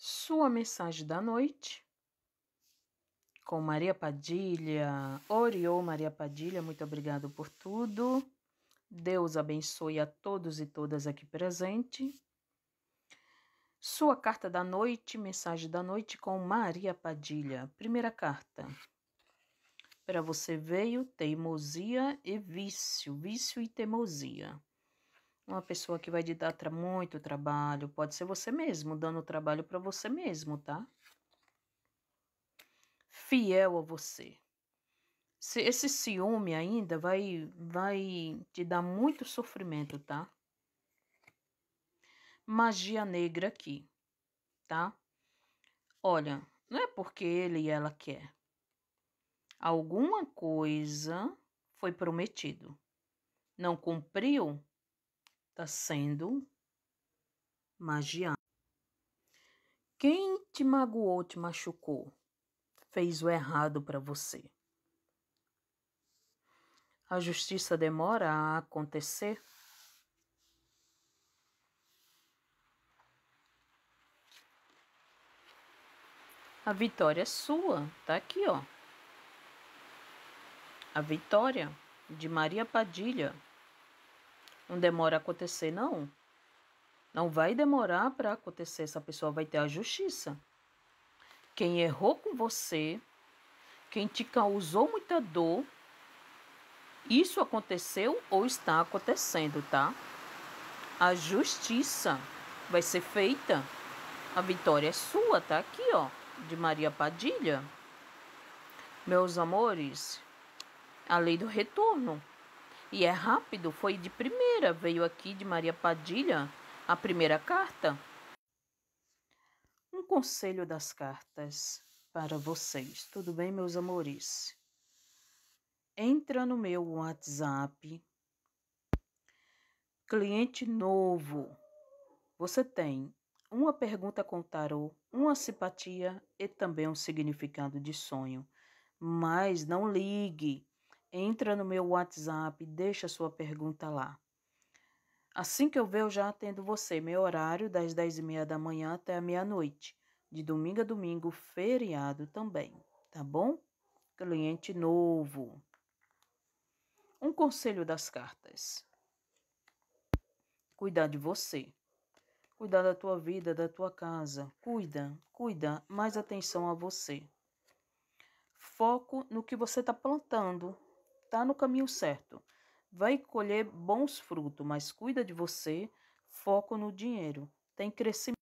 Sua mensagem da noite com Maria Padilha. Oriô Maria Padilha, muito obrigado por tudo. Deus abençoe a todos e todas aqui presente. Sua carta da noite, mensagem da noite com Maria Padilha. Primeira carta. Para você veio teimosia e vício, vício e teimosia. Uma pessoa que vai te dar tra muito trabalho, pode ser você mesmo, dando trabalho para você mesmo, tá? Fiel a você. Se esse ciúme ainda vai, vai te dar muito sofrimento, tá? Magia negra aqui, tá? Olha, não é porque ele e ela quer. Alguma coisa foi prometido. Não cumpriu? está sendo magiado. Quem te magoou, te machucou, fez o errado para você. A justiça demora a acontecer. A vitória é sua, tá aqui, ó. A vitória de Maria Padilha não demora a acontecer, não. Não vai demorar para acontecer, essa pessoa vai ter a justiça. Quem errou com você, quem te causou muita dor, isso aconteceu ou está acontecendo, tá? A justiça vai ser feita. A vitória é sua, tá aqui, ó, de Maria Padilha. Meus amores, a lei do retorno. E é rápido, foi de primeira, veio aqui de Maria Padilha, a primeira carta. Um conselho das cartas para vocês. Tudo bem, meus amores? Entra no meu WhatsApp. Cliente novo. Você tem uma pergunta com tarô, uma simpatia e também um significado de sonho. Mas não ligue entra no meu WhatsApp, deixa sua pergunta lá. Assim que eu ver, eu já atendo você. Meu horário, das 10h30 da manhã até a meia-noite. De domingo a domingo, feriado também, tá bom? Cliente novo. Um conselho das cartas. Cuidar de você. Cuidar da tua vida, da tua casa. Cuida, cuida. Mais atenção a você. Foco no que você está plantando, está no caminho certo. Vai colher bons frutos, mas cuida de você, foco no dinheiro. Tem crescimento.